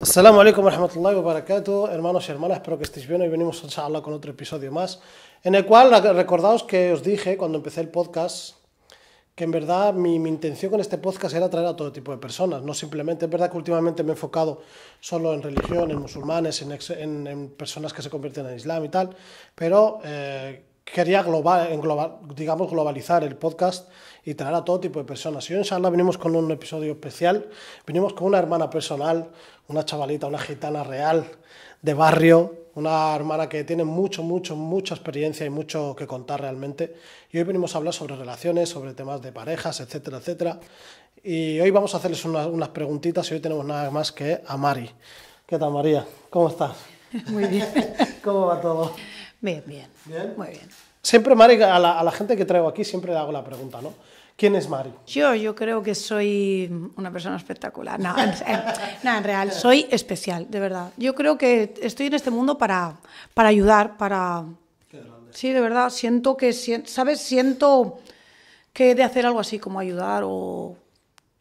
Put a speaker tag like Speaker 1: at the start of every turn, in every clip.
Speaker 1: Assalamu alaikum warahmatullahi wabarakatuh, hermanos y hermanas, espero que estéis bien. Hoy venimos a inshallah con otro episodio más, en el cual recordaos que os dije cuando empecé el podcast que en verdad mi, intención con este podcast era traer a todo tipo de personas, no simplemente, es verdad que últimamente me he enfocado solo en religión, en musulmanes, en, personas que se convierten en Islam y tal, pero eh, quería global, digamos, globalizar el podcast y traer a todo tipo de personas. Y hoy, inshallah, venimos con un episodio especial, venimos con una hermana personal, una chavalita, una gitana real de barrio, una hermana que tiene mucho, mucho, mucha experiencia y mucho que contar realmente. Y hoy venimos a hablar sobre relaciones, sobre temas de parejas, etcétera, etcétera. Y hoy vamos a hacerles unas preguntitas y hoy tenemos nada más que a Mari. ¿Qué tal, María? ¿Cómo estás?
Speaker 2: Muy bien.
Speaker 1: ¿Cómo va todo?
Speaker 2: Bien, bien. ¿Bien? Muy bien.
Speaker 1: Siempre, Mari, a la, a la gente que traigo aquí siempre le hago la pregunta, ¿no? ¿Quién es Mari?
Speaker 2: Yo, yo creo que soy una persona espectacular. No, en, real, soy especial, de verdad. Yo creo que estoy en este mundo para, para ayudar, para... Qué grande. Sí, de verdad, siento que, ¿sabes? Siento que he de hacer algo así como ayudar o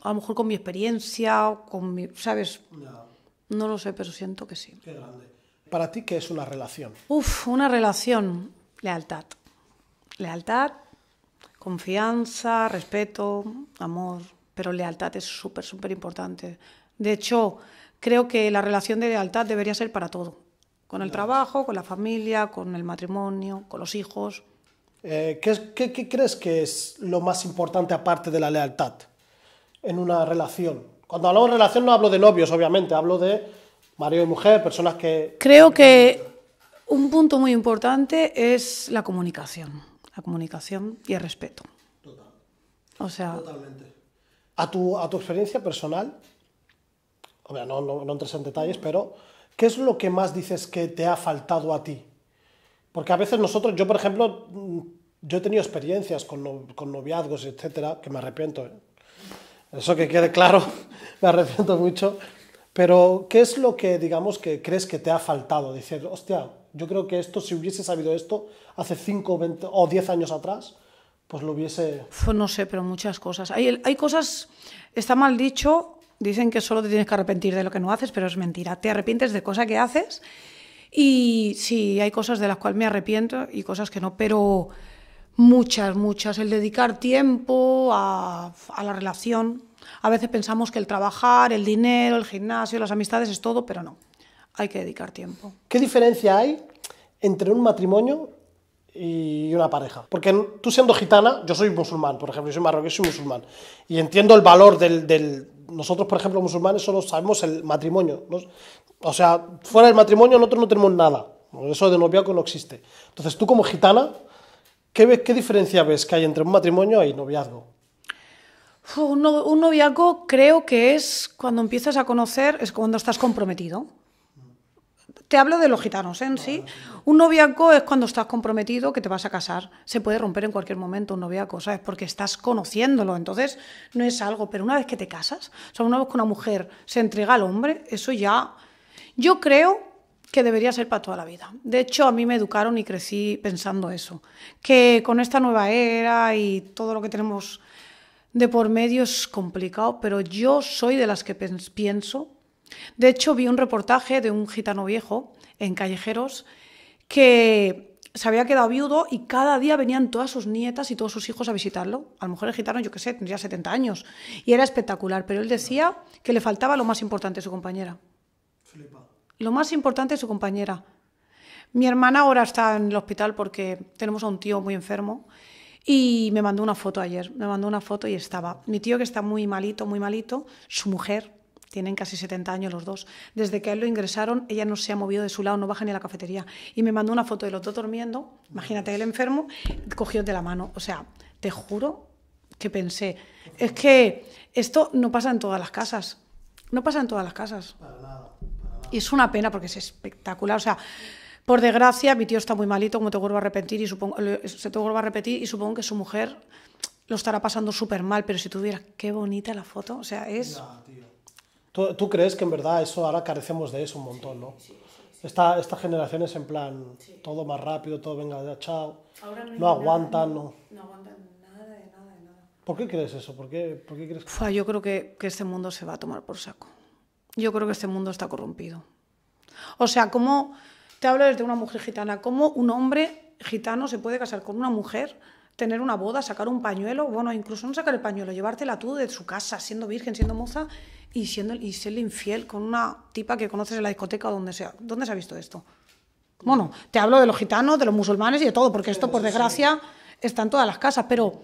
Speaker 2: a lo mejor con mi experiencia, o con mi, ¿sabes? no lo sé, pero siento que sí. Qué grande.
Speaker 1: ¿Para ti qué es una relación?
Speaker 2: Uf, una relación, lealtad. Lealtad, Confianza, respeto, amor, pero lealtad es súper, súper importante. De hecho, creo que la relación de lealtad debería ser para todo. Con el trabajo, con la familia, con el matrimonio, con los hijos. Eh, ¿qué, crees que es lo más importante aparte de la lealtad en una relación?
Speaker 1: Cuando hablo de relación no hablo de novios, obviamente, hablo de marido y mujer, personas que...
Speaker 2: Creo que un punto muy importante es la comunicación la comunicación y el respeto. O sea...
Speaker 1: Totalmente. A tu, a tu experiencia personal, no, no, entres en detalles, pero ¿qué es lo que más dices que te ha faltado a ti? Porque a veces nosotros, yo por ejemplo, mm, yo he tenido experiencias con, noviazgos, etcétera, que me arrepiento. ¿eh? Eso que quede claro, me arrepiento mucho. Pero, ¿qué es lo que, digamos, que crees que te ha faltado? decir, hostia, yo creo que esto, si hubiese sabido esto hace 5 o 10 años atrás, pues lo hubiese...
Speaker 2: No sé, pero muchas cosas. Hay, hay cosas, está mal dicho, dicen que solo te tienes que arrepentir de lo que no haces, pero es mentira. Te arrepientes de cosas que haces y sí, hay cosas de las cuales me arrepiento y cosas que no, pero muchas, muchas. El dedicar tiempo a la relación, a veces pensamos que el trabajar, el dinero, el gimnasio, las amistades es todo, pero no. Hay que dedicar tiempo.
Speaker 1: ¿Qué diferencia hay entre un matrimonio y una pareja. Porque tú siendo gitana, yo soy musulmán, por ejemplo, yo soy marroquí, soy musulmán. Y entiendo el valor del... Nosotros, por ejemplo, musulmanes solo sabemos el matrimonio. O sea, fuera del matrimonio nosotros no tenemos nada. Eso de noviazgo no existe. Entonces, tú como gitana, ¿qué, ¿qué diferencia ves que hay entre un matrimonio y noviazgo?
Speaker 2: Un, noviazgo creo que es cuando empiezas a conocer, es cuando estás comprometido. Te hablo de los gitanos en ¿eh? sí. Un noviazgo es cuando estás comprometido que te vas a casar. Se puede romper en cualquier momento un noviazgo, ¿sabes? Porque estás conociéndolo, entonces no es algo. Pero una vez que te casas, o sea, una vez que una mujer se entrega al hombre, eso ya... Yo creo que debería ser para toda la vida. De hecho, a mí me educaron y crecí pensando eso. Que con esta nueva era y todo lo que tenemos de por medio es complicado, pero yo soy de las que pienso. De hecho, vi un reportaje de un gitano viejo en Callejeros que se había quedado viudo y cada día venían todas sus nietas y todos sus hijos a visitarlo. A lo mejor el gitano, yo qué sé, tendría 70 años y era espectacular, pero él decía que le faltaba lo más importante, su compañera. Lo más importante a su compañera. Mi hermana ahora está en el hospital porque tenemos a un tío muy enfermo y me mandó una foto ayer, me mandó una foto y estaba mi tío que está muy malito, muy malito, su mujer, tienen casi 70 años los dos, desde que él lo ingresaron, ella no se ha movido de su lado, no baja ni a la cafetería. Y me mandó una foto de los dos durmiendo, imagínate el enfermo, cogió de la mano. O sea, te juro que pensé, es que esto no pasa en todas las casas, no pasa en todas las casas. Y es una pena porque es espectacular, o sea... Por desgracia, mi tío está muy malito, como te vuelvo a repetir, y supongo, se te a repetir, y supongo que su mujer lo estará pasando súper mal, pero si tuvieras, qué bonita la foto, o sea, es...
Speaker 1: ¿Tú, crees que en verdad eso ahora carecemos de eso un montón, ¿no? Sí, Esta, esta generación es en plan, todo más rápido, todo venga, ya,
Speaker 2: chao. no, aguantan, no, no aguantan nada de nada de nada. ¿Por qué crees eso? ¿Por qué, por qué crees que... yo creo que, que este mundo se va a tomar por saco. Yo creo que este mundo está corrompido. O sea, como te hablo desde una mujer gitana. ¿Cómo un hombre gitano se puede casar con una mujer, tener una boda, sacar un pañuelo? Bueno, incluso no sacar el pañuelo, llevártela tú de su casa, siendo virgen, siendo moza y, siendo, y serle infiel con una tipa que conoces en la discoteca o donde sea. ¿Dónde se ha visto esto? Bueno, te hablo de los gitanos, de los musulmanes y de todo, porque esto, por desgracia, está en todas las casas. Pero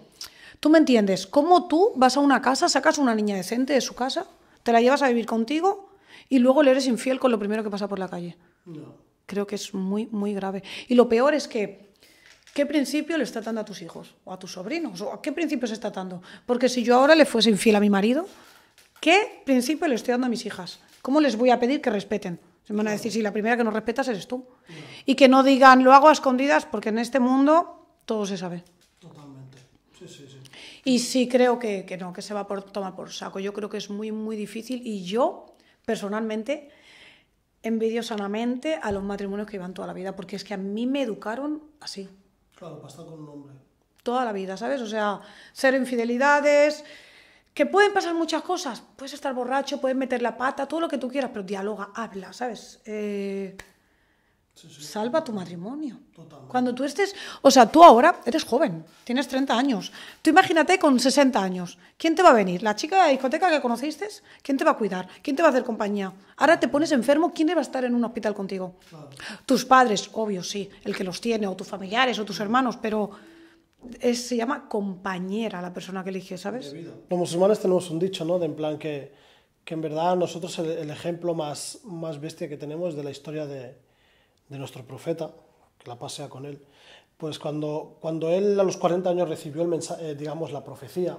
Speaker 2: tú me entiendes, ¿cómo tú vas a una casa, sacas a una niña decente de su casa, te la llevas a vivir contigo y luego le eres infiel con lo primero que pasa por la calle? No. Creo que es muy, muy grave. Y lo peor es que, ¿qué principio le está dando a tus hijos o a tus sobrinos? ¿O a qué principio se está dando? Porque si yo ahora le fuese infiel a mi marido, ¿qué principio le estoy dando a mis hijas? ¿Cómo les voy a pedir que respeten? Se me van a decir, si sí, la primera que no respetas eres tú. Y que no digan, lo hago a escondidas, porque en este mundo todo se sabe. Totalmente. Sí, sí, sí. Y sí creo que, no, que se va por tomar por saco. Yo creo que es muy, muy difícil y yo, personalmente, envidiosamente a los matrimonios que iban toda la vida, porque es que a mí me educaron así.
Speaker 1: Claro, estar con un hombre.
Speaker 2: Toda la vida, ¿sabes? O sea, ser infidelidades, que pueden pasar muchas cosas. Puedes estar borracho, puedes meter la pata, todo lo que tú quieras, pero dialoga, habla, ¿sabes? Eh, Salva tu matrimonio. Cuando tú estés, o sea, tú ahora eres joven, tienes 30 años. Tú imagínate con 60 años. ¿Quién te va a venir? ¿La chica de la discoteca que conociste? ¿Quién te va a cuidar? ¿Quién te va a hacer compañía? Ahora te pones enfermo, ¿quién va a estar en un hospital contigo? Tus padres, obvio, sí, el que los tiene, o tus familiares, o tus hermanos, pero es, se llama compañera la persona que elige, ¿sabes?
Speaker 1: Los musulmanes tenemos un dicho, ¿no? De en plan que, que en verdad nosotros el, ejemplo más, más bestia que tenemos de la historia de de nuestro profeta, que la pasea con él, pues cuando, cuando él a los 40 años recibió el mensaje, eh, digamos, la profecía,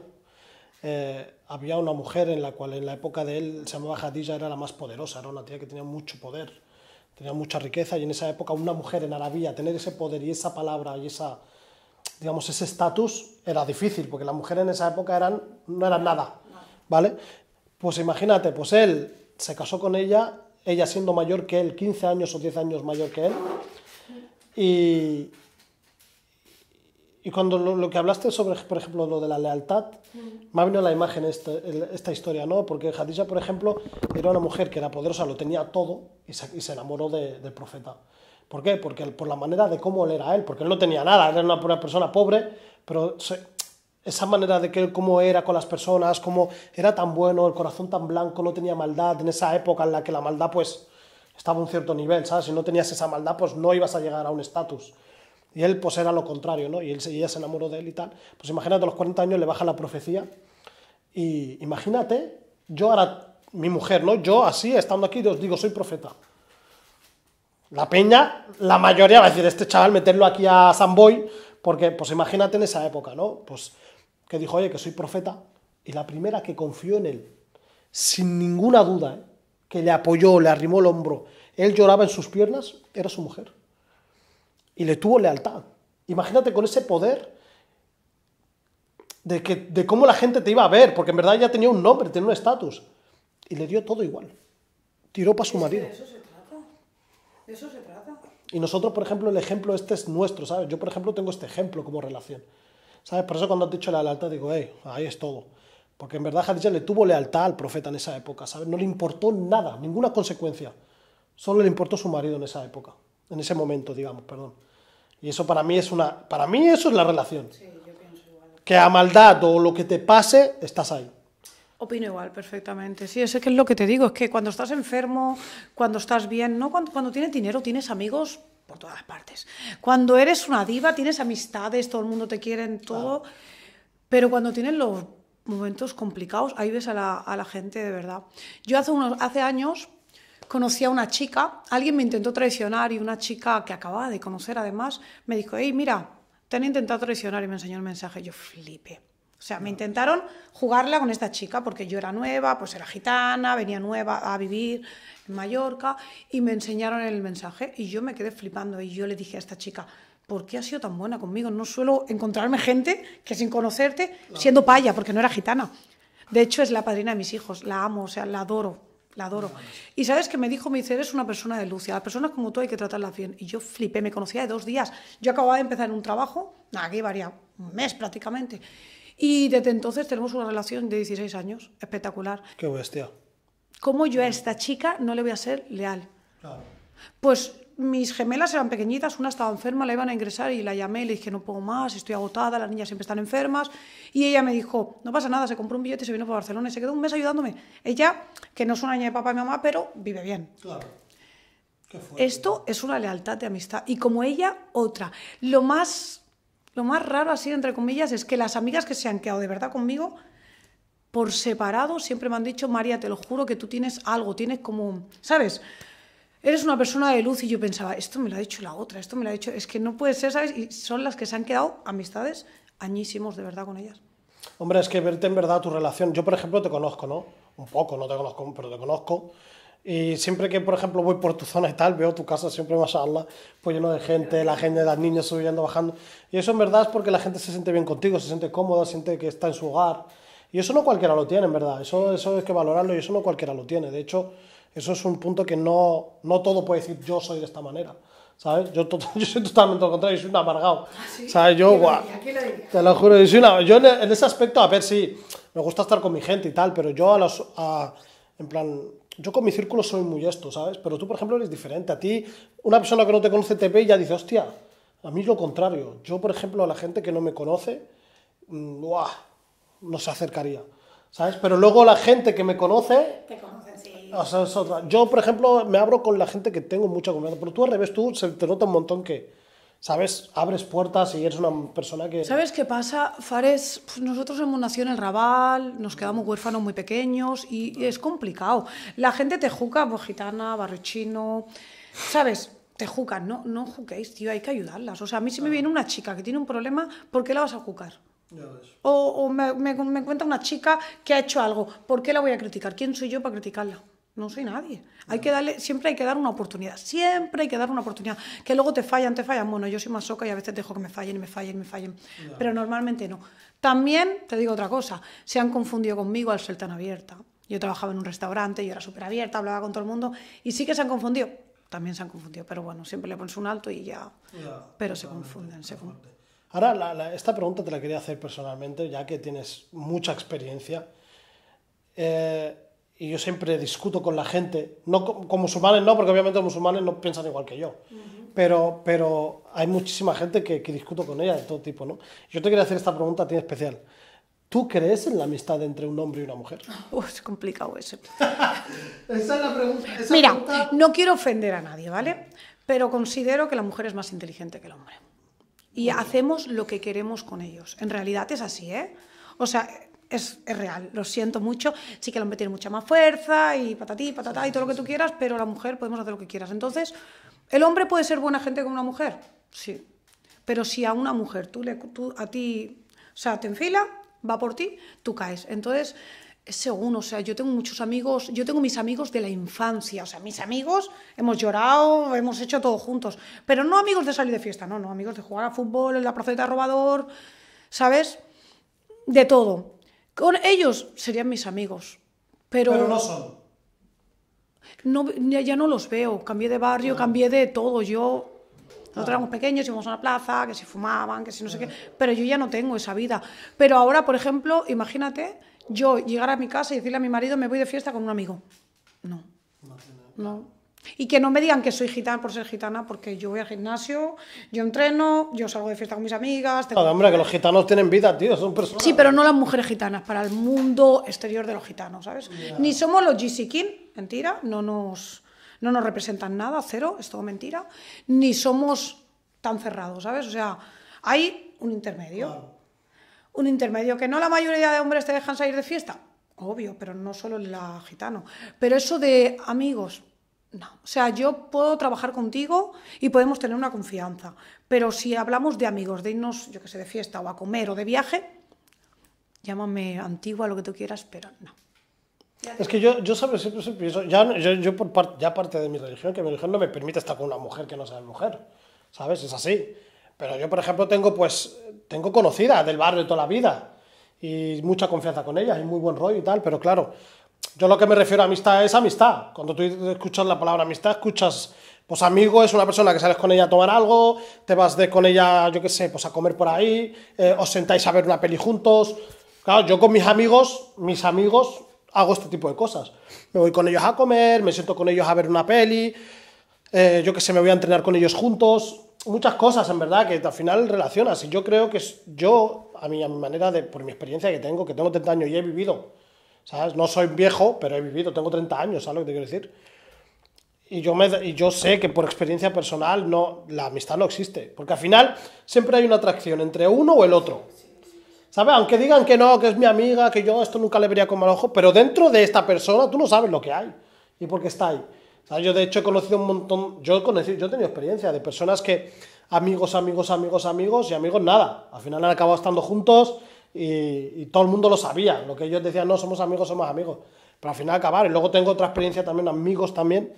Speaker 1: eh, había una mujer en la cual en la época de él se llamaba Hadilla, era la más poderosa, era una tía que tenía mucho poder, tenía mucha riqueza, y en esa época una mujer en Arabia, tener ese poder y esa palabra y esa, digamos, ese estatus era difícil, porque las mujeres en esa época eran, no eran nada, ¿vale? Pues imagínate, pues él se casó con ella ella siendo mayor que él, 15 años o 10 años mayor que él. Y, cuando lo, que hablaste sobre, por ejemplo, lo de la lealtad, me ha venido la imagen este, esta historia, ¿no? Porque Hadisha, por ejemplo, era una mujer que era poderosa, lo tenía todo y se, enamoró del profeta. ¿Por qué? Porque por la manera de cómo él era él, porque él no tenía nada, era una, persona pobre, pero esa manera de que él cómo era con las personas, cómo era tan bueno, el corazón tan blanco, no tenía maldad, en esa época en la que la maldad pues estaba a un cierto nivel, ¿sabes? Si no tenías esa maldad pues no ibas a llegar a un estatus. Y él pues era lo contrario, ¿no? Y, él, ella se enamoró de él y tal. Pues imagínate, a los 40 años le baja la profecía y imagínate, yo ahora, mi mujer, ¿no? Yo así, estando aquí, os digo, soy profeta. La peña, la mayoría va a decir, este chaval, meterlo aquí a Samboy, porque pues imagínate en esa época, ¿no? Pues que dijo, oye, que soy profeta, y la primera que confió en él, sin ninguna duda, ¿eh? que le apoyó, le arrimó el hombro, él lloraba en sus piernas, era su mujer. Y le tuvo lealtad. Imagínate con ese poder de, cómo la gente te iba a ver, porque en verdad ya tenía un nombre, tenía un estatus. Y le dio todo igual. Tiró para su marido.
Speaker 2: eso se trata.
Speaker 1: Y nosotros, por ejemplo, el ejemplo este es nuestro, ¿sabes? Yo, por ejemplo, tengo este ejemplo como relación. ¿Sabes? Por eso cuando has dicho la lealtad, digo, hey, ahí es todo. Porque en verdad Hadija le tuvo lealtad al profeta en esa época, ¿sabes? No le importó nada, ninguna consecuencia. Solo le importó su marido en esa época, en ese momento, digamos, perdón. Y eso para mí es una, para mí eso es la relación. Sí, yo pienso igual. Que a maldad o lo que te pase, estás
Speaker 2: ahí. Opino igual, perfectamente. Sí, es que es lo que te digo, es que cuando estás enfermo, cuando estás bien, ¿no? cuando tienes dinero, tienes amigos por todas partes. Cuando eres una diva, tienes amistades, todo el mundo te quiere en todo, pero cuando tienes los momentos complicados, ahí ves a la, gente de verdad. Yo hace, unos, hace años conocí a una chica, alguien me intentó traicionar y una chica que acababa de conocer además me dijo, hey, mira, te han intentado traicionar y me enseñó el mensaje, yo flipé. O sea, me intentaron jugarla con esta chica porque yo era nueva, pues era gitana, venía nueva a vivir en Mallorca y me enseñaron el mensaje y yo me quedé flipando y yo le dije a esta chica, ¿por qué has sido tan buena conmigo? No suelo encontrarme gente que sin conocerte, siendo paya, porque no era gitana. De hecho, es la padrina de mis hijos, la amo, o sea, la adoro, la adoro. Y sabes que me dijo, mi dice, eres una persona de luz y a las personas como tú hay que tratarlas bien. Y yo flipé, me conocía de dos días. Yo acababa de empezar en un trabajo, aquí varía, un mes prácticamente y desde entonces tenemos una relación de 16 años, espectacular. Qué bestia. ¿Cómo yo a esta chica no le voy a ser leal? Claro. Pues mis gemelas eran pequeñitas, una estaba enferma, la iban a ingresar y la llamé, le dije, no puedo más, estoy agotada, las niñas siempre están enfermas. Y ella me dijo, no pasa nada, se compró un billete y se vino para Barcelona y se quedó un mes ayudándome. Ella, que no es una niña de papá y mamá, pero vive bien. Claro. Esto es una lealtad de amistad. Y como ella, otra. Lo más lo más raro, así entre comillas, es que las amigas que se han quedado de verdad conmigo, por separado, siempre me han dicho, María, te lo juro que tú tienes algo, tienes como, ¿sabes? Eres una persona de luz y yo pensaba, esto me lo ha dicho la otra, esto me lo ha dicho, es que no puede ser, ¿sabes? Y son las que se han quedado amistades añísimos de verdad con ellas.
Speaker 1: Hombre, es que verte en verdad tu relación, yo por ejemplo te conozco, ¿no? Un poco, no te conozco, pero te conozco. Y siempre que, por ejemplo, voy por tu zona y tal, veo tu casa siempre más alta, pues lleno de gente, la gente, las niñas subiendo, bajando. Y eso en verdad es porque la gente se siente bien contigo, se siente cómoda, siente que está en su hogar. Y eso no cualquiera lo tiene, en verdad. Eso, eso es que valorarlo y eso no cualquiera lo tiene. De hecho, eso es un punto que no, no todo puede decir yo soy de esta manera. ¿Sabes? Yo, yo soy totalmente lo contrario, soy un amargado. Ah, ¿Sabes? Yo, guau. Te lo juro, yo, yo en, ese aspecto, a ver si sí, me gusta estar con mi gente y tal, pero yo a los. A, en plan, yo con mi círculo soy muy esto, ¿sabes? Pero tú, por ejemplo, eres diferente. A ti, una persona que no te conoce te ve y ya dice, hostia, a mí es lo contrario. Yo, por ejemplo, a la gente que no me conoce, mm, no se acercaría, ¿sabes? Pero luego la gente que me conoce... Te sí. yo, por ejemplo, me abro con la gente que tengo mucha confianza, pero tú al revés, tú se te nota un montón que ¿sabes? Abres puertas y eres una persona que...
Speaker 2: ¿Sabes qué pasa, Fares? Pues, nosotros hemos nacido en el Raval, nos quedamos huérfanos muy pequeños y es complicado. La gente te juca, pues gitana, barrochino, ¿sabes? Te jucan, no, no juquéis, tío, hay que ayudarlas. O sea, a mí si me viene una chica que tiene un problema, ¿por qué la vas a jucar? O, me, me, me cuenta una chica que ha hecho algo, ¿por qué la voy a criticar? ¿Quién soy yo para criticarla? No soy nadie. Hay que darle, siempre hay que dar una oportunidad. Siempre hay que dar una oportunidad. Que luego te fallan, te fallan. Bueno, yo soy más soca y a veces dejo que me fallen y me fallen y me fallen. Pero normalmente no. También te digo otra cosa. Se han confundido conmigo al ser tan abierta. Yo trabajaba en un restaurante, y era súper abierta, hablaba con todo el mundo. Y sí que se han confundido. También se han confundido. Pero bueno, siempre le pones un alto y ya. pero se confunden, se confunden. Ahora, esta pregunta te la
Speaker 1: quería hacer personalmente, ya que tienes mucha experiencia. Eh, y yo siempre discuto con la gente, no con, musulmanes no, porque obviamente los musulmanes no piensan igual que yo, pero, pero hay muchísima gente que, discuto con ella de todo tipo, ¿no? Yo te quería hacer esta pregunta a ti en especial. ¿Tú crees en la amistad entre un hombre y una mujer? es complicado ese
Speaker 2: esa es la pregunta. Mira, no quiero ofender a nadie, ¿vale? Pero considero que la mujer es más inteligente que el hombre. Y hacemos lo que queremos con ellos. En realidad es así, ¿eh? O sea, es, real, lo siento mucho. Sí que el hombre tiene mucha más fuerza y patatí, patatá y todo lo que tú quieras, pero la mujer podemos hacer lo que quieras. Entonces, ¿el hombre puede ser buena gente con una mujer? Sí. Pero si a una mujer tú, le, a ti, o sea, te enfila, va por ti, tú caes. Entonces, según, o sea, yo tengo muchos amigos, yo tengo mis amigos de la infancia, o sea, mis amigos, hemos llorado, hemos hecho todo juntos, pero no amigos de salir de fiesta, no, no, amigos de jugar a fútbol, en la proceta robador, ¿sabes? De todo. Con ellos serían mis amigos, pero... no son. ya no los veo, cambié de barrio, ah. cambié de todo, yo... Ah. Nosotros éramos pequeños, íbamos a la plaza, que si fumaban, que si no sé qué, ah. pero yo ya no tengo esa vida. Pero ahora, por ejemplo, imagínate yo llegar a mi casa y decirle a mi marido, me voy de fiesta con un amigo. No. No. Y que no me digan que soy gitana por ser gitana, porque yo voy al gimnasio, yo entreno, yo salgo de fiesta con mis amigas. Tengo... hombre,
Speaker 1: que los gitanos tienen vida, tío, son personas. Sí,
Speaker 2: pero no las mujeres gitanas, para el mundo exterior de los gitanos, ¿sabes? Ni somos los GC mentira, no nos, no nos representan nada, cero, es todo mentira. Ni somos tan cerrados, ¿sabes? O sea, hay un intermedio. Un intermedio que no la mayoría de hombres te dejan salir de fiesta, obvio, pero no solo la gitano. Pero eso de amigos no, o sea, yo puedo trabajar contigo y podemos tener una confianza, pero si hablamos de amigos, de irnos, yo que sé, de fiesta o a comer o de viaje, llámame antigua, lo que tú quieras, pero no.
Speaker 1: Es que yo, yo siempre, ya, yo, por parte, ya parte de mi religión, que mi religión no me permite estar con una mujer que no sea mujer, ¿sabes? Es así. Pero yo, por ejemplo, tengo pues, tengo conocidas del barrio toda la vida y mucha confianza con ella, y muy buen rollo y tal, pero claro, yo lo que me refiero a amistad es amistad. Cuando tú escuchas la palabra amistad, escuchas, pues amigo es una persona que sales con ella a tomar algo, te vas con ella, yo qué sé, pues a comer por ahí, eh, os sentáis a ver una peli juntos. Claro, yo con mis amigos, mis amigos, hago este tipo de cosas. Me voy con ellos a comer, me siento con ellos a ver una peli, eh, yo qué sé, me voy a entrenar con ellos juntos. Muchas cosas, en verdad, que al final relacionas. Y yo creo que yo, a mi, a mi manera, de, por mi experiencia que tengo, que tengo 30 años y he vivido no soy viejo, pero he vivido, tengo 30 años, ¿sabes lo que te quiero decir? Y yo, yo sé que por experiencia personal no, la amistad no existe, porque al final siempre hay una atracción entre uno o el otro. ¿Sabes? Aunque digan que no, que es mi amiga, que yo esto nunca le vería con mal ojo, pero dentro de esta persona tú no sabes lo que hay y por qué está ahí. Yo de hecho he conocido un montón, yo he, yo he tenido experiencia de personas que amigos, amigos, amigos, amigos y amigos nada. Al final han acabado estando juntos, y, todo el mundo lo sabía. Lo que ellos decían, no, somos amigos, somos amigos. Pero al final acabar, Y luego tengo otra experiencia también, amigos también,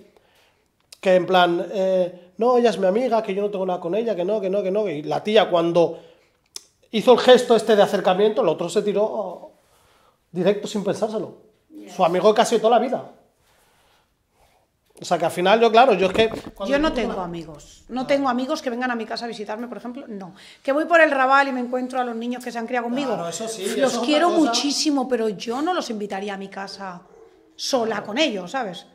Speaker 1: que en plan, eh, no, ella es mi amiga, que yo no tengo nada con ella, que no, que no, que no. Y la tía cuando hizo el gesto este de acercamiento, el otro se tiró directo sin pensárselo. Su amigo casi toda la vida. O sea, que al final yo,
Speaker 2: claro, yo es que... Yo no tengo amigos. No tengo amigos que vengan a mi casa a visitarme, por ejemplo. No. Que voy por el rabal y me encuentro a los niños que se han criado conmigo. No, eso sí, los quiero muchísimo, pero yo no los invitaría a mi casa sola con ellos, ¿sabes?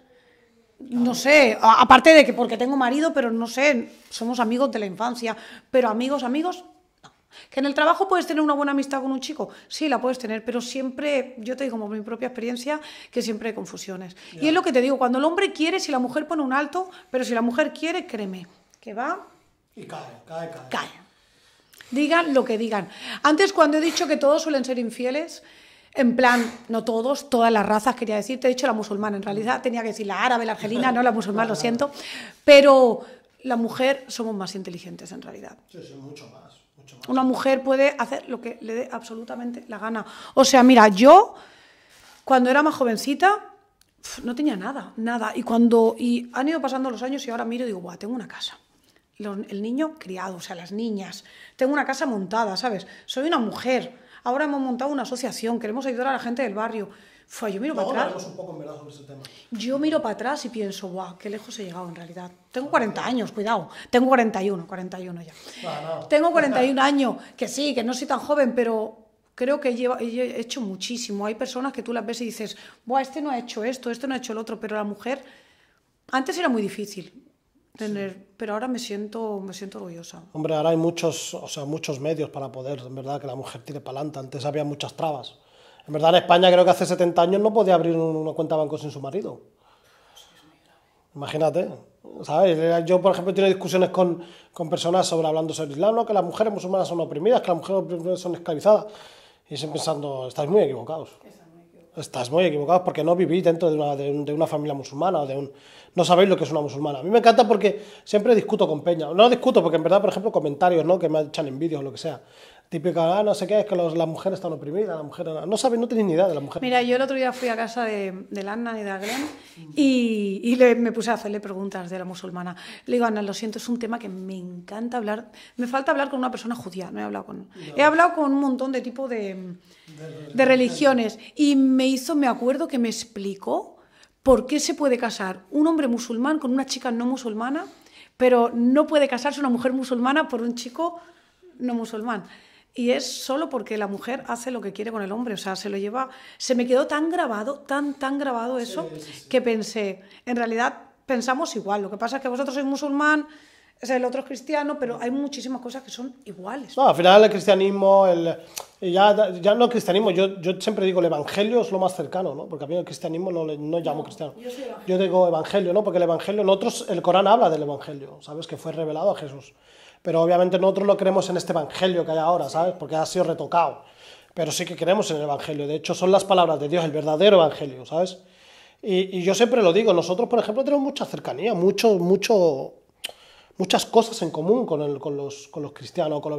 Speaker 2: No sé, aparte de que porque tengo marido, pero no sé, somos amigos de la infancia, pero amigos, amigos, ¿Que en el trabajo puedes tener una buena amistad con un chico? Sí, la puedes tener, pero siempre, yo te digo como mi propia experiencia, que siempre hay confusiones. Y es lo que te digo, cuando el hombre quiere, si la mujer pone un alto, pero si la mujer quiere, créeme, que va...
Speaker 1: Y cae, cae, cae. Cae.
Speaker 2: Digan lo que digan. Antes cuando he dicho que todos suelen ser infieles, en plan, no todos, todas las razas, quería decir, te he dicho la musulmana, en realidad tenía que decir la árabe, la argelina, no la musulmana, lo siento, pero la mujer somos más inteligentes en realidad. Sí, sí, mucho más. Una mujer puede hacer lo que le dé absolutamente la gana. O sea, mira, yo cuando era más jovencita no tenía nada, nada. Y cuando y han ido pasando los años y ahora miro y digo, guau, tengo una casa. El niño criado, o sea, las niñas. Tengo una casa montada, ¿sabes? Soy una mujer. Ahora hemos montado una asociación, queremos ayudar a la gente del barrio yo miro para atrás. y pienso, guau, qué lejos he llegado en realidad. Tengo 40 años, cuidado. Tengo 41, 41 ya. Tengo 41 años, que sí, que no soy tan joven, pero creo que he hecho muchísimo. Hay personas que tú las ves y dices, guau, este no ha hecho esto, este no ha hecho el otro, pero la mujer, antes era muy difícil. Tener, pero ahora me siento me siento orgullosa.
Speaker 1: Hombre, ahora hay muchos, o sea, muchos medios para poder, en verdad, que la mujer tiene para Antes había muchas trabas. En verdad, en España creo que hace 70 años no podía abrir una cuenta de banco sin su marido. Imagínate, ¿sabes? Eh, yo, por ejemplo, he tenido discusiones con, con, personas sobre hablando sobre el Islam, que las mujeres musulmanas son oprimidas, que las mujeres son esclavizadas. Y siempre pensando, estáis muy equivocados. Estás muy equivocados porque no vivís dentro de una, de, una, familia musulmana de un... No sabéis lo que es una musulmana. A mí me encanta porque siempre discuto con Peña. No discuto porque en verdad, por ejemplo, comentarios ¿no? que me echan en vídeos o lo que sea. Típico, ah, no sé qué, es que las mujeres están oprimidas, la mujer no, sabe no tienen ni idea de las mujeres. Mira,
Speaker 2: yo el otro día fui a casa de, de Anna y de la y, me puse a hacerle preguntas de la musulmana. Le digo, Ana, lo siento, es un tema que me encanta hablar. Me falta hablar con una persona judía, no he hablado con... He hablado con un montón de tipo de, de religiones y me hizo, me acuerdo que me explicó por qué se puede casar un hombre musulmán con una chica no musulmana, pero no puede casarse una mujer musulmana por un chico no musulmán y es solo porque la mujer hace lo que quiere con el hombre, o sea, se lo lleva, se me quedó tan grabado, tan, tan grabado eso, que pensé, en realidad pensamos igual, lo que pasa es que vosotros sois musulmán, el otro es cristiano, pero hay muchísimas cosas que son iguales.
Speaker 1: No, al final el cristianismo, el, eh, ya, no cristianismo, yo, siempre digo el evangelio es lo más cercano, ¿no? porque a mí el cristianismo no, no llamo cristiano. Yo, digo evangelio, ¿no? porque el evangelio, en el Corán habla del evangelio, ¿sabes? Que fue revelado a Jesús pero obviamente nosotros lo creemos en este evangelio que hay ahora, ¿sabes? Porque ha sido retocado. Pero sí que creemos en el evangelio. De hecho, son las palabras de Dios, el verdadero evangelio, ¿sabes? Y, yo siempre lo digo, nosotros, por ejemplo, tenemos mucha cercanía, mucho, mucho, muchas cosas en común con, los, cristianos, con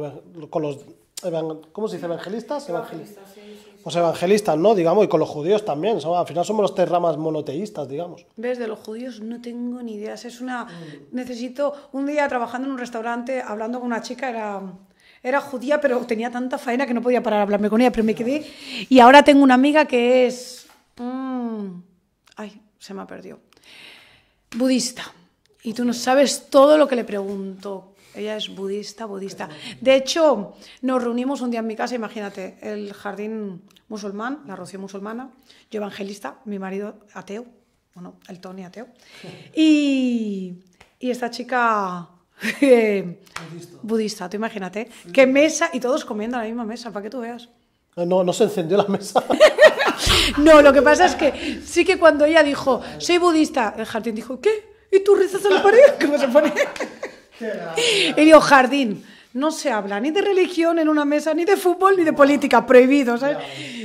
Speaker 1: los, con ¿Cómo se dice? ¿Evangelistas? Evangelistas, sí los pues evangelistas, ¿no? Digamos, y con los judíos también. al final somos los tres ramas monoteístas, digamos.
Speaker 2: ¿Ves? De los judíos no tengo ni idea. Es una. Mm. Necesito. Un día trabajando en un restaurante, hablando con una chica, era. Era judía, pero tenía tanta faena que no podía parar a hablarme con ella, pero me quedé. Y ahora tengo una amiga que es. Mm, ay, se me ha perdido. Budista. Y tú no sabes todo lo que le pregunto ella es budista, budista. De hecho, nos reunimos un día en mi casa, imagínate, el jardín musulmán, la Rocío musulmana, yo evangelista, mi marido ateo, bueno, el Tony ateo, y, esta chica eh, budista, tú imagínate, qué mesa y todos comiendo a la misma mesa, para que tú veas.
Speaker 1: Ah, no, no se encendió la mesa.
Speaker 2: no, lo que pasa es que sí que cuando ella dijo, soy budista, el jardín dijo, ¿qué? ¿Y tú rezas a la pared? ¿Cómo se pone? y digo, jardín. No se habla ni de religión en una mesa, ni de fútbol, ni de política, prohibido,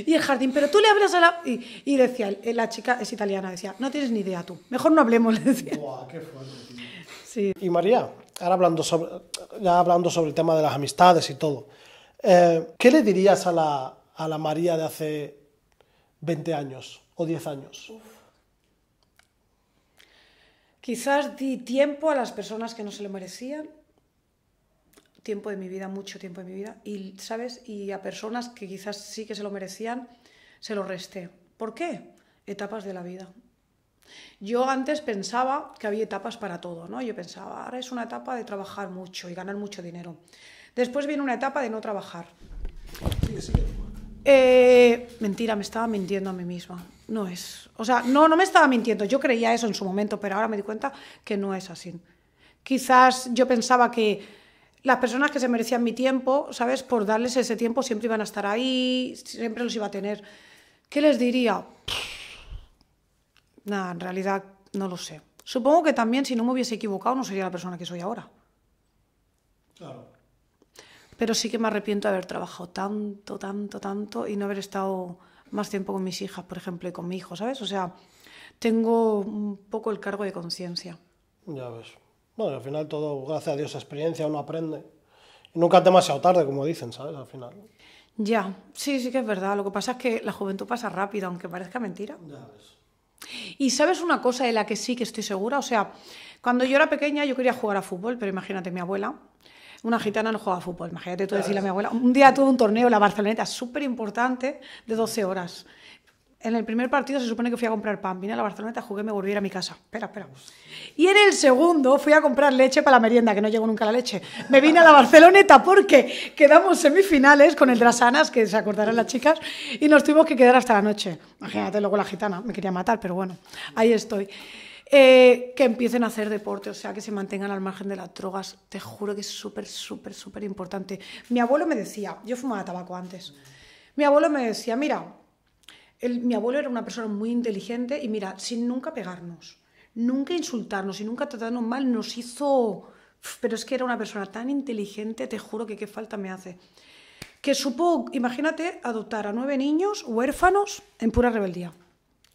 Speaker 2: Y el jardín, pero tú le hablas a la... Y, decía, la chica es italiana, decía, no tienes ni idea tú, mejor no hablemos, decía.
Speaker 1: Y María, ahora hablando sobre, ya hablando sobre el tema de las amistades y todo, eh, ¿qué le dirías a la, a la María de hace 20 años o 10 años?
Speaker 2: Quizás di tiempo a las personas que no se lo merecían, tiempo de mi vida, mucho tiempo de mi vida, y, ¿sabes? Y a personas que quizás sí que se lo merecían, se lo resté. ¿Por qué? Etapas de la vida. Yo antes pensaba que había etapas para todo, ¿no? Yo pensaba, ahora es una etapa de trabajar mucho y ganar mucho dinero. Después viene una etapa de no trabajar. Eh, mentira, me estaba mintiendo a mí misma. No es. O sea, no, no me estaba mintiendo. Yo creía eso en su momento, pero ahora me di cuenta que no es así. Quizás yo pensaba que las personas que se merecían mi tiempo, ¿sabes? Por darles ese tiempo siempre iban a estar ahí, siempre los iba a tener. ¿Qué les diría? Nada, en realidad no lo sé. Supongo que también si no me hubiese equivocado no sería la persona que soy ahora. Claro pero sí que me arrepiento de haber trabajado tanto, tanto, tanto y no haber estado más tiempo con mis hijas, por ejemplo, y con mi hijo, ¿sabes? O sea, tengo un poco el cargo de conciencia. Ya
Speaker 1: ves. Bueno, al final todo, gracias a Dios, experiencia uno aprende. Y nunca es demasiado tarde, como dicen, ¿sabes? Al final.
Speaker 2: Ya, sí, sí que es verdad. Lo que pasa es que la juventud pasa rápido, aunque parezca mentira. Ya ves. Y sabes una cosa de la que sí que estoy segura, o sea, cuando yo era pequeña yo quería jugar a fútbol, pero imagínate mi abuela, una gitana no juega fútbol. Imagínate tú decirle a mi abuela, un día tuve un torneo, la Barceloneta, súper importante, de 12 horas. En el primer partido se supone que fui a comprar pan. Vine a la Barceloneta, jugué, me volví a, a mi casa. Espera, espera. Y en el segundo fui a comprar leche para la merienda, que no llegó nunca la leche. Me vine a la Barceloneta porque quedamos semifinales con el Drasanas, que se acordarán las chicas, y nos tuvimos que quedar hasta la noche. Imagínate luego la gitana, me quería matar, pero bueno, ahí estoy. Eh, que empiecen a hacer deporte, o sea, que se mantengan al margen de las drogas. Te juro que es súper, súper, súper importante. Mi abuelo me decía, yo fumaba tabaco antes, mi abuelo me decía, mira, mi abuelo era una persona muy inteligente y mira, sin nunca pegarnos, nunca insultarnos y nunca tratarnos mal, nos hizo... Pero es que era una persona tan inteligente, te juro que qué falta me hace. Que supo, imagínate, adoptar a nueve niños huérfanos en pura rebeldía.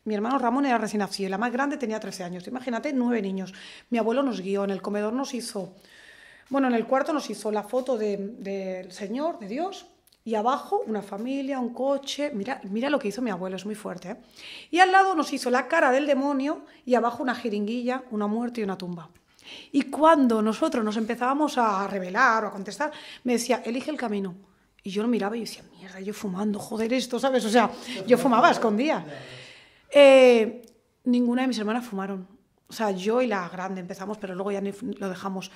Speaker 2: Mi hermano Ramón era recién nacido, la más grande tenía 13 años. Imagínate, nueve niños. Mi abuelo nos guió, en el comedor nos hizo, bueno, en el cuarto nos hizo la foto del Señor, de Dios, y abajo una familia, un coche. Mira, mira lo que hizo mi abuelo, es muy fuerte. ¿eh? Y al lado nos hizo la cara del demonio y abajo una jeringuilla, una muerte y una tumba. Y cuando nosotros nos empezábamos a revelar o a contestar, me decía, elige el camino. Y yo lo miraba y decía, mierda, yo fumando, joder, esto, ¿sabes? O sea, yo fumaba, escondía. Eh, ninguna de mis hermanas fumaron. O sea, yo y la grande empezamos, pero luego ya lo dejamos.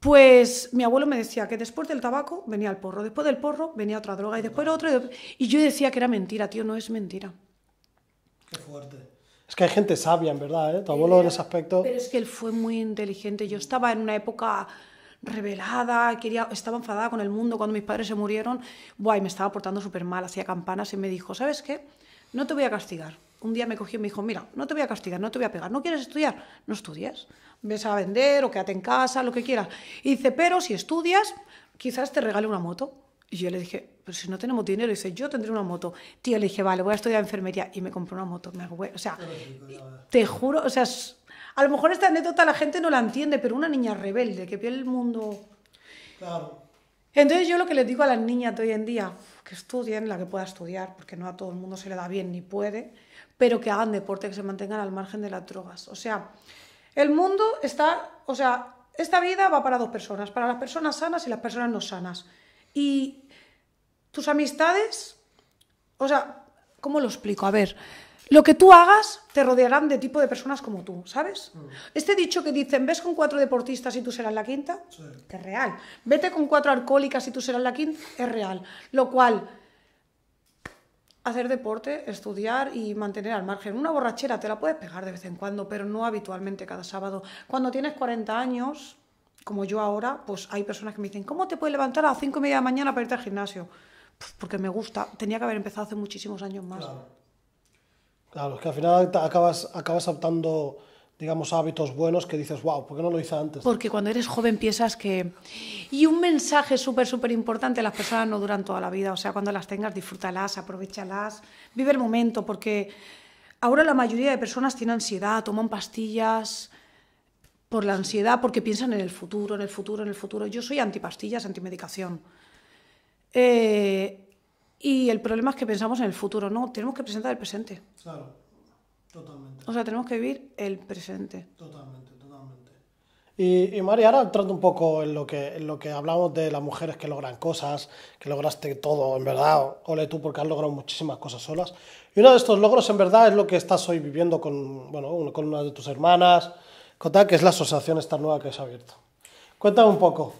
Speaker 2: Pues mi abuelo me decía que después del tabaco venía el porro, después del porro venía otra droga y después otra. Y, yo decía que era mentira, tío, no es mentira.
Speaker 1: Qué fuerte. Es que hay gente sabia, en verdad, ¿eh? Tu abuelo en ese aspecto. Pero es que
Speaker 2: él fue muy inteligente. Yo estaba en una época revelada, quería, estaba enfadada con el mundo cuando mis padres se murieron. Buah, me estaba portando súper mal, hacía campanas y me dijo, ¿sabes qué? No te voy a castigar un día me cogió y me dijo, mira, no te voy a castigar, no te voy a pegar, no quieres estudiar, no estudies, ves a vender o quédate en casa, lo que quieras. Y dice, pero si estudias, quizás te regale una moto. Y yo le dije, pero si no tenemos dinero, y dice, yo tendré una moto. Tío, le dije, vale, voy a estudiar enfermería y me compró una moto. Me o sea, te juro, o sea, a lo mejor esta anécdota la gente no la entiende, pero una niña rebelde que pierde el mundo. Claro. Entonces yo lo que le digo a las niñas de hoy en día, que estudien la que pueda estudiar, porque no a todo el mundo se le da bien ni puede, pero que hagan deporte, que se mantengan al margen de las drogas. O sea, el mundo está, o sea, esta vida va para dos personas, para las personas sanas y las personas no sanas. Y tus amistades, o sea, ¿cómo lo explico? A ver, lo que tú hagas te rodearán de tipo de personas como tú, ¿sabes? Mm. Este dicho que dicen, ves con cuatro deportistas y tú serás la quinta, es real. Vete con cuatro alcohólicas y tú serás la quinta, es real. Lo cual hacer deporte, estudiar y mantener al margen. Una borrachera te la puedes pegar de vez en cuando, pero no habitualmente cada sábado. Cuando tienes 40 años, como yo ahora, pues hay personas que me dicen, ¿cómo te puedes levantar a las 5 y media de la mañana para irte al gimnasio? Pues porque me gusta, tenía que haber empezado hace muchísimos años más. Claro,
Speaker 1: claro es que al final acabas, acabas optando digamos, hábitos buenos que dices, wow, ¿por qué no lo hice antes? Porque
Speaker 2: cuando eres joven piensas que... Y un mensaje súper, súper importante, las personas no duran toda la vida, o sea, cuando las tengas, disfrútalas, aprovechalas, vive el momento, porque ahora la mayoría de personas tienen ansiedad, toman pastillas por la ansiedad, porque piensan en el futuro, en el futuro, en el futuro. Yo soy antipastillas, antimedicación. Eh, y el problema es que pensamos en el futuro, no, tenemos que presentar el presente. Claro. Totalmente. O sea, tenemos que vivir el presente. Totalmente,
Speaker 1: totalmente. Y, y María, ahora entrando un poco en lo, que, lo que hablamos de las mujeres que logran cosas, que lograste todo, en verdad, ole tú porque has logrado muchísimas cosas solas. Y uno de estos logros, en verdad, es lo que estás hoy viviendo con, bueno, con una de tus hermanas, con que es la asociación esta nueva que se ha abierto. Cuéntame un poco,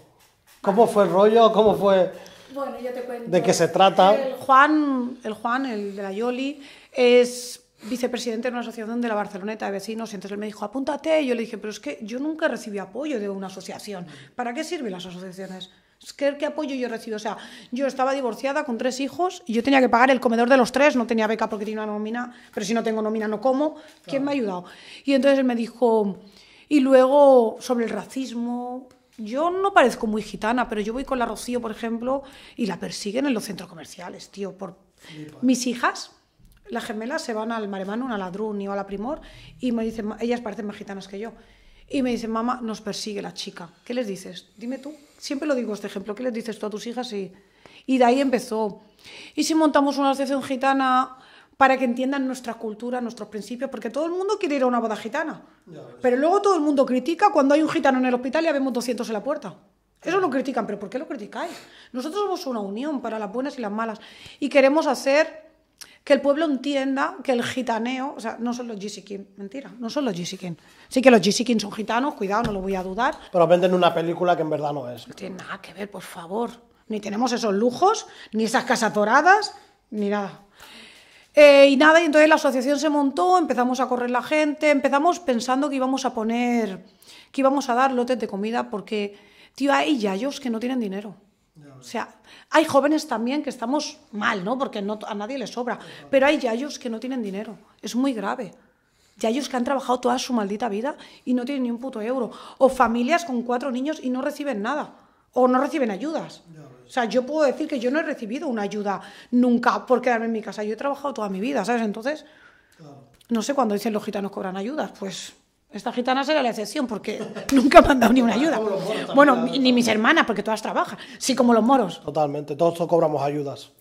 Speaker 1: ¿cómo fue el rollo? ¿Cómo fue...?
Speaker 2: Bueno, yo te cuento. ¿De qué se trata? Juan, el, Juan, el de la Yoli, es vicepresidente de una asociación de la Barceloneta de vecinos, y entonces él me dijo, apúntate, y yo le dije, pero es que yo nunca recibí apoyo de una asociación, ¿para qué sirven las asociaciones? ¿Qué, ¿Qué apoyo yo recibo? O sea, yo estaba divorciada con tres hijos y yo tenía que pagar el comedor de los tres, no tenía beca porque tenía una nómina, pero si no tengo nómina no como, ¿quién me ha ayudado? Y entonces él me dijo, y luego sobre el racismo, yo no parezco muy gitana, pero yo voy con la Rocío, por ejemplo, y la persiguen en los centros comerciales, tío, por mis hijas las gemelas se van al maremano, una a la a la Primor, y me dicen, ellas parecen más gitanas que yo, y me dicen, mamá, nos persigue la chica. ¿Qué les dices? Dime tú, siempre lo digo este ejemplo, ¿qué les dices tú a tus hijas? Y, y de ahí empezó. ¿Y si montamos una asociación gitana para que entiendan nuestra cultura, nuestros principios? Porque todo el mundo quiere ir a una boda gitana, pero luego todo el mundo critica cuando hay un gitano en el hospital y habemos 200 en la puerta. Eso lo critican, pero ¿por qué lo criticáis? Nosotros somos una unión para las buenas y las malas y queremos hacer que el pueblo entienda que el gitaneo, o sea, no son los jisikin, mentira, no son los jisikin. Sí que los jisikin son gitanos, cuidado, no lo voy a dudar. Pero venden una película que en verdad no es. No tiene nada que ver, por favor. Ni tenemos esos lujos, ni esas casas doradas, ni nada. Eh, y nada, y entonces la asociación se montó, empezamos a correr la gente, empezamos pensando que íbamos a poner, que íbamos a dar lotes de comida, porque, tío, hay yayos que no tienen dinero. O sea, hay jóvenes también que estamos mal, ¿no? Porque no, a nadie le sobra. Pero hay yayos que no tienen dinero. Es muy grave. Yayos que han trabajado toda su maldita vida y no tienen ni un puto euro. O familias con cuatro niños y no reciben nada. O no reciben ayudas. O sea, yo puedo decir que yo no he recibido una ayuda nunca por quedarme en mi casa. Yo he trabajado toda mi vida, ¿sabes? Entonces, no sé cuándo dicen los gitanos cobran ayudas. Pues esta gitana será la excepción porque nunca me han dado ni una ayuda. Bueno, ni mis hermanas, porque todas trabajan. Sí, como los moros. Totalmente,
Speaker 1: todos cobramos ayudas.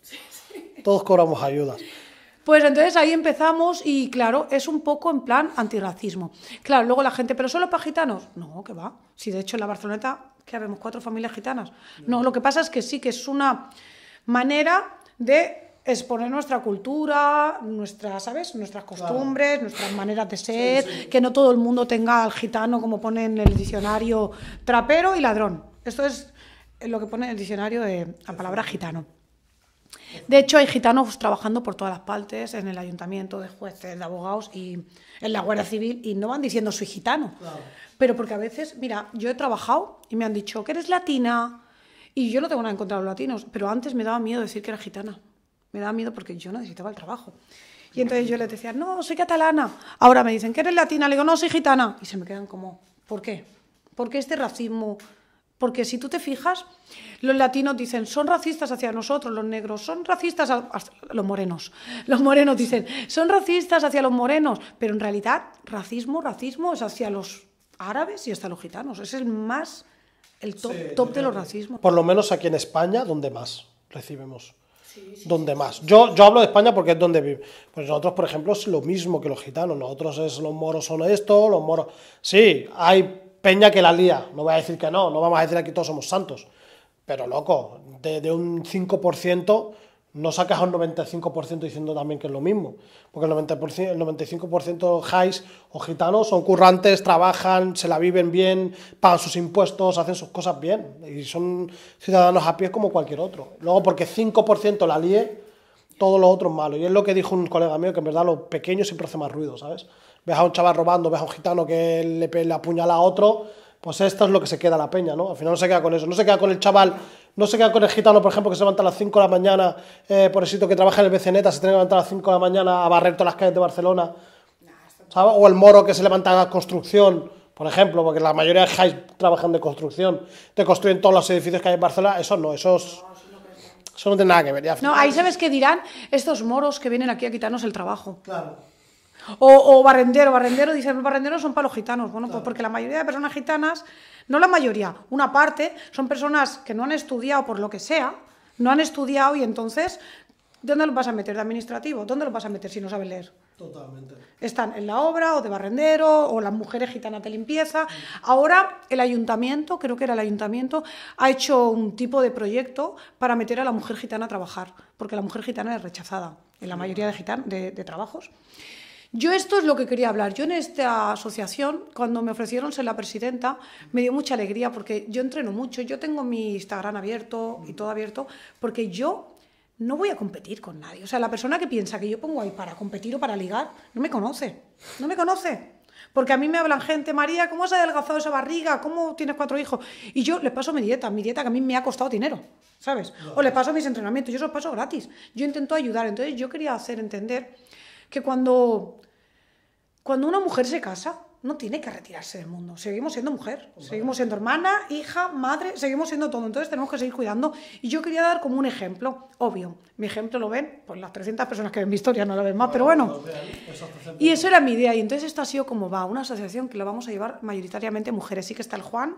Speaker 1: Todos cobramos ayudas.
Speaker 2: Pues entonces ahí empezamos y claro, es un poco en plan antirracismo. Claro, luego la gente, ¿pero solo para gitanos? No, que va. Si de hecho en la Barceloneta, que habemos cuatro familias gitanas. No, lo que pasa es que sí, que es una manera de exponer nuestra cultura, nuestras, ¿sabes? Nuestras costumbres, nuestras maneras de ser, que no todo el mundo tenga al gitano, como pone en el diccionario, trapero y ladrón. Esto es lo que pone en el diccionario de la palabra gitano. De hecho, hay gitanos trabajando por todas las partes, en el ayuntamiento, de jueces, de abogados y en la Guardia Civil, y no van diciendo soy gitano. Pero porque a veces, mira, yo he trabajado y me han dicho que eres latina, y yo no tengo nada en contra de los latinos, pero antes me daba miedo decir que era gitana me da miedo porque yo necesitaba el trabajo. Y entonces yo les decía, no, soy catalana. Ahora me dicen, que eres latina? Le digo, no, soy gitana. Y se me quedan como, ¿por qué? ¿Por qué este racismo? Porque si tú te fijas, los latinos dicen, son racistas hacia nosotros, los negros, son racistas a, los morenos. Los morenos dicen, son racistas hacia los morenos. Pero en realidad, racismo, racismo es hacia los árabes y hasta los gitanos. Es el más, el top, top de los eh, racismos. Por
Speaker 1: lo menos aquí en España, donde más recibimos donde más. Yo, yo hablo de España porque es donde vivo. Pues nosotros, por ejemplo, es lo mismo que los gitanos. Nosotros es los moros son esto, los moros. Sí, hay peña que la lía. No voy a decir que no, no vamos a decir aquí todos somos santos. Pero loco, de, de un 5% no sacas a un 95% diciendo también que es lo mismo, porque el, 90%, el 95% jais o gitanos son currantes, trabajan, se la viven bien, pagan sus impuestos, hacen sus cosas bien, y son ciudadanos a pie como cualquier otro. Luego, porque 5% la líe, todos los otros malos. Y es lo que dijo un colega mío, que en verdad lo pequeño siempre hace más ruido, ¿sabes? Ves a un chaval robando, ves a un gitano que le, le apuñala a otro, pues esto es lo que se queda a la peña, ¿no? Al final no se queda con eso, no se queda con el chaval no se queda con el gitano, por ejemplo, que se levanta a las 5 de la mañana, eh, por el que trabaja en el Beceneta, se tiene que levantar a las 5 de la mañana a barrer todas las calles de Barcelona. O el moro que se levanta a la construcción, por ejemplo, porque la mayoría de high trabajan de construcción, te construyen todos los edificios que hay en Barcelona, eso no, esos... Eso no tiene nada que ver. No, ahí
Speaker 2: sabes que dirán estos moros que vienen aquí a quitarnos el trabajo. Claro. O, barrendero, barrendero, dicen, los barrenderos son para los gitanos. Bueno, pues porque la mayoría de personas gitanas, no la mayoría, una parte, son personas que no han estudiado por lo que sea, no han estudiado y entonces, ¿dónde los vas a meter? ¿De administrativo? ¿Dónde los vas a meter si no saben leer?
Speaker 1: Totalmente.
Speaker 2: Están en la obra o de barrendero o las mujeres gitanas de limpieza. Ahora el ayuntamiento, creo que era el ayuntamiento, ha hecho un tipo de proyecto para meter a la mujer gitana a trabajar, porque la mujer gitana es rechazada en la mayoría de trabajos. Yo esto es lo que quería hablar. Yo en esta asociación, cuando me ofrecieron ser la presidenta, me dio mucha alegría porque yo entreno mucho, yo tengo mi Instagram abierto y todo abierto, porque yo no voy a competir con nadie. O sea, la persona que piensa que yo pongo ahí para competir o para ligar, no me conoce, no me conoce. Porque a mí me hablan gente, María, ¿cómo has adelgazado esa barriga? ¿Cómo tienes cuatro hijos? Y yo les paso mi dieta, mi dieta que a mí me ha costado dinero, ¿sabes? O les paso mis entrenamientos, yo los paso gratis. Yo intento ayudar, entonces yo quería hacer entender que cuando, cuando una mujer se casa, no tiene que retirarse del mundo. Seguimos siendo mujer, seguimos siendo hermana, hija, madre, seguimos siendo todo. Entonces tenemos que seguir cuidando. Y yo quería dar como un ejemplo, obvio. Mi ejemplo lo ven, pues las 300 personas que ven mi historia no lo ven más, pero bueno.
Speaker 1: Pues, y eso
Speaker 2: era mi idea. Y entonces esto ha sido como va, una asociación que la vamos a llevar mayoritariamente mujeres. Sí que está el Juan,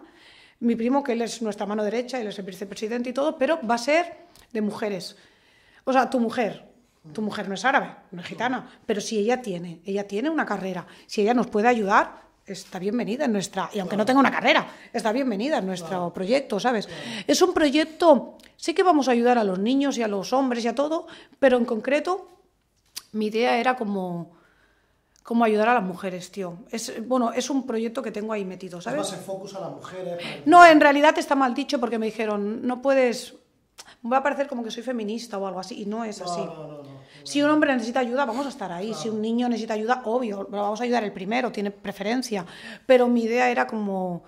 Speaker 2: mi primo, que él es nuestra mano derecha, él es el vicepresidente y todo, pero va a ser de mujeres. O sea, tu mujer, tu mujer no es árabe, no es gitana, pero si ella tiene, ella tiene una carrera, si ella nos puede ayudar, está bienvenida en nuestra, y aunque no tenga una carrera, está bienvenida en nuestro proyecto, ¿sabes? Es un proyecto, sí que vamos a ayudar a los niños y a los hombres y a todo, pero en concreto mi idea era como cómo ayudar a las mujeres, tío. Es, bueno, es un proyecto que tengo ahí metido, ¿sabes? focus a las mujeres. No, en realidad está mal dicho porque me dijeron, no puedes... Va a parecer como que soy feminista o algo así, y no es no, así. No, no, si un hombre necesita ayuda, vamos a estar ahí. Si un niño necesita ayuda, obvio, lo vamos a ayudar el primero, tiene preferencia. Pero mi idea era como...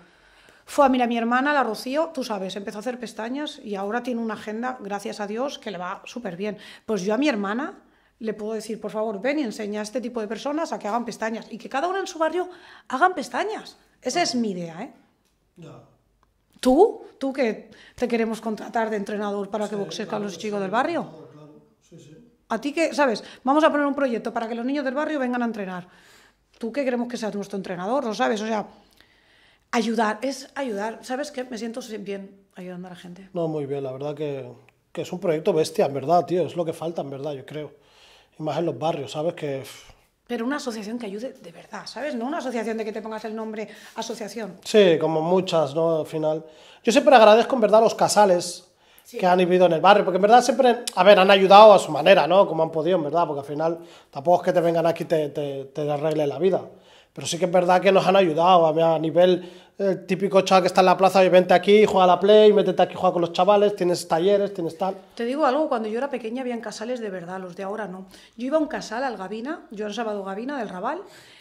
Speaker 2: Fue, mira, mi hermana, la Rocío, tú sabes, empezó a hacer pestañas y ahora tiene una agenda, gracias a Dios, que le va súper bien. Pues yo a mi hermana le puedo decir, por favor, ven y enseña a este tipo de personas a que hagan pestañas y que cada uno en su barrio hagan pestañas. Esa es mi idea, ¿eh? ¿Tú? ¿Tú que te queremos contratar de entrenador para que boxees con los chicos del barrio? A ti que, ¿sabes? Vamos a poner un proyecto para que los niños del barrio vengan a entrenar. Tú qué? queremos que seas nuestro entrenador, ¿lo sabes? O sea, ayudar, es ayudar. ¿Sabes qué? Me siento bien ayudando a la gente.
Speaker 1: No, muy bien, la verdad que, es un proyecto bestia, en verdad, tío. Es lo que falta, en verdad, yo creo. Y más en los barrios, ¿sabes? Que...
Speaker 2: Pero una asociación que ayude de verdad, ¿sabes? No una asociación de que te pongas el nombre asociación.
Speaker 1: Sí, como muchas, ¿no? Al final. Yo siempre agradezco en verdad a los casales, que han vivido en el barrio, porque en verdad siempre, a ver, han ayudado a su manera, ¿no? Como han podido, en verdad, porque al final tampoco es que te vengan aquí y te, te, arreglen la vida. Pero sí que es verdad que nos han ayudado a, nivel eh, típico chaval que está en la plaza, y vente aquí, juega a la play, métete aquí, juega con los chavales, tienes talleres, tienes tal.
Speaker 2: Te digo algo, cuando yo era pequeña habían casales de verdad, los de ahora no. Yo iba a un casal al Gavina, en Sábado Gavina del Raval.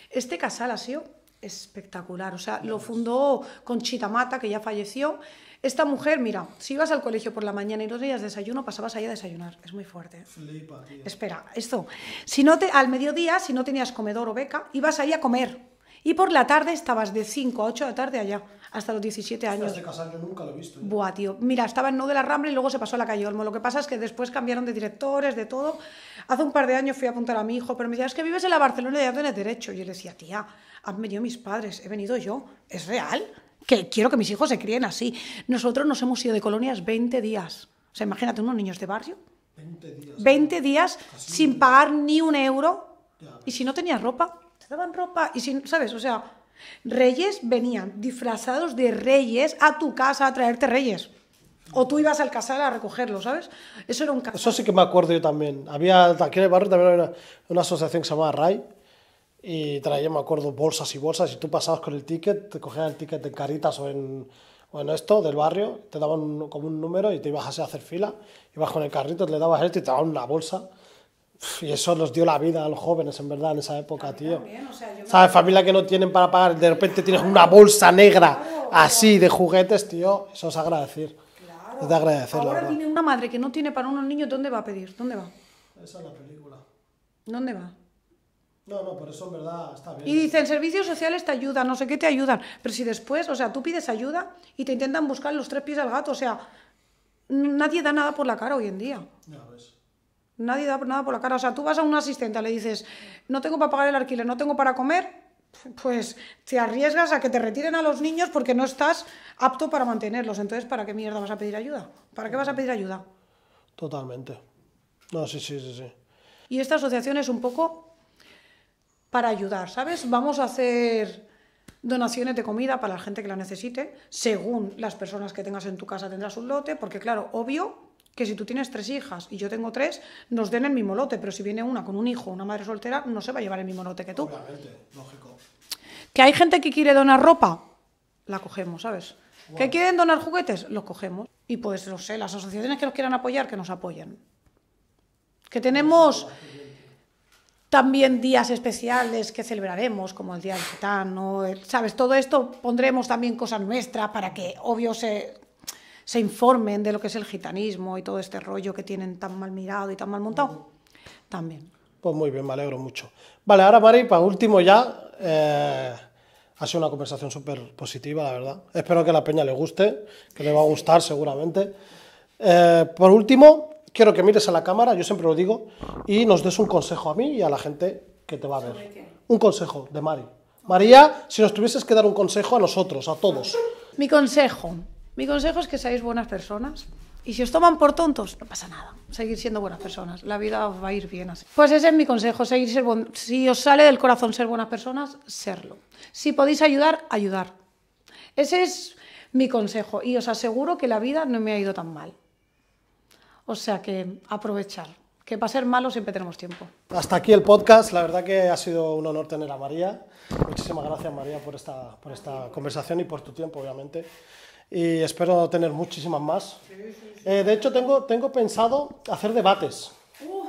Speaker 2: Este casal ha sido espectacular, o sea, lo fundó Conchita Mata, que ya falleció, esta mujer, mira, si ibas al colegio por la mañana y no tenías desayuno, pasabas ahí a desayunar. Es muy fuerte. Espera, esto. Si no te, al mediodía, si no tenías comedor o beca, ibas ahí a comer. Y por la tarde estabas de 5 a 8 de la tarde allá, hasta los 17 años. de este casar, yo nunca lo he visto. ¿eh? Buah, tío. Mira, estaba en No de la Rambla y luego se pasó a la calle Olmo. Lo que pasa es que después cambiaron de directores, de todo. Hace un par de años fui a apuntar a mi hijo, pero me decía, es que vives en la Barcelona y ya tienes derecho. Y yo le decía, tía, han venido mis padres, he venido yo. ¿Es real? que quiero que mis hijos se críen así. Nosotros nos hemos ido de colonias 20 días. O sea, imagínate unos niños de barrio. 20 días. 20 días sin pagar ni un euro. Y si no tenías ropa, te daban ropa. Y si, ¿sabes? O sea, reyes venían disfrazados de reyes a tu casa a traerte reyes. O tú ibas al casal a recogerlo, ¿sabes? Eso era un caso.
Speaker 1: Eso sí que me acuerdo yo también. Había, aquí en el barrio también había una, una asociación que se llamaba RAI, y traía, me acuerdo, bolsas y bolsas, y tú pasabas con el ticket, te cogías el ticket en Caritas o en, o esto del barrio, te daban como un número y te ibas a hacer fila, ibas con el carrito, te le dabas esto y te daban una bolsa. Y eso nos dio la vida a los jóvenes, en verdad, en esa época, tío. ¿Sabes? Familia que no tienen para pagar, de repente tienes una bolsa negra así de juguetes, tío. Eso es agradecer.
Speaker 2: Claro. Es de
Speaker 1: agradecer, Ahora Tiene
Speaker 2: una madre que no tiene para unos niños, ¿dónde va a pedir? ¿Dónde va? Esa es la película. ¿Dónde va?
Speaker 1: No, no, por eso en verdad está bien. Y dicen,
Speaker 2: servicios sociales te ayudan, no sé qué te ayudan. Pero si después, o sea, tú pides ayuda y te intentan buscar los tres pies al gato, o sea, nadie da nada por la cara hoy en día. ves. Nadie da nada por la cara. O sea, tú vas a un asistente, le dices, no tengo para pagar el alquiler, no tengo para comer, pues te arriesgas a que te retiren a los niños porque no estás apto para mantenerlos. Entonces, ¿para qué mierda vas a pedir ayuda? ¿Para qué vas a pedir ayuda? Totalmente. No,
Speaker 1: sí, sí, sí, sí.
Speaker 2: Y esta asociación es un poco para ayudar, ¿sabes? Vamos a hacer donaciones de comida para la gente que la necesite, según las personas que tengas en tu casa tendrás un lote, porque claro, obvio que si tú tienes tres hijas y yo tengo tres, nos den el mismo lote, pero si viene una con un hijo, una madre soltera, no se va a llevar el mismo lote que tú. lógico. Que hay gente que quiere donar ropa, la cogemos, ¿sabes? Que quieren donar juguetes, los cogemos. Y pues, no sé, las asociaciones que nos quieran apoyar, que nos apoyen. Que tenemos también días especiales que celebraremos, como el Día del Gitano, eh, ¿sabes? Todo esto pondremos también cosas nuestras para que, obvio, se, informen de lo que es el gitanismo y todo este rollo que tienen tan mal mirado y tan mal montado.
Speaker 1: También. Pues muy bien, me alegro mucho. Vale, ahora Mari, para último ya, eh, ha sido una conversación súper positiva, la verdad. Espero que a la peña le guste, que le va a gustar seguramente. Eh, por último, quiero que mires a la cámara, yo siempre lo digo, y nos des un consejo a mí y a la gente que te va a ver. Un consejo de Mari. María, si nos tuvieses que dar un consejo a nosotros, a todos.
Speaker 2: Mi consejo. Mi consejo es que seáis buenas personas. Y si os toman por tontos, no pasa nada. Seguir siendo buenas personas. La vida os va a ir bien así. Pues ese es mi consejo. Seguir Si os sale del corazón ser buenas personas, serlo. Si podéis ayudar, ayudar. Ese es mi consejo. Y os aseguro que la vida no me ha ido tan mal. O sea que aprovechar, que para ser malo siempre tenemos tiempo.
Speaker 1: Hasta aquí el podcast, la verdad que ha sido un honor tener a María. Muchísimas gracias María por esta, por esta conversación y por tu tiempo, obviamente. Y espero tener muchísimas más. Eh, de hecho, tengo, tengo pensado hacer debates.
Speaker 2: Uh,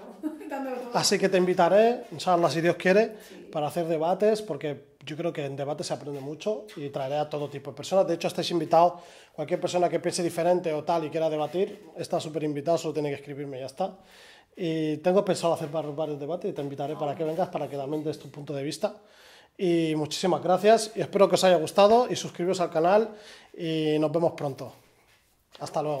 Speaker 2: Así
Speaker 1: que te invitaré, inshallah, si Dios quiere, para hacer debates, porque yo creo que en debate se aprende mucho y traeré a todo tipo de personas. De hecho, estáis invitados, cualquier persona que piense diferente o tal y quiera debatir, está súper invitado, solo tiene que escribirme y ya está. Y tengo pensado hacer varios debates y te invitaré para que vengas, para que también des tu punto de vista. Y muchísimas gracias y espero que os haya gustado y suscribiros al canal y nos vemos pronto. Hasta luego.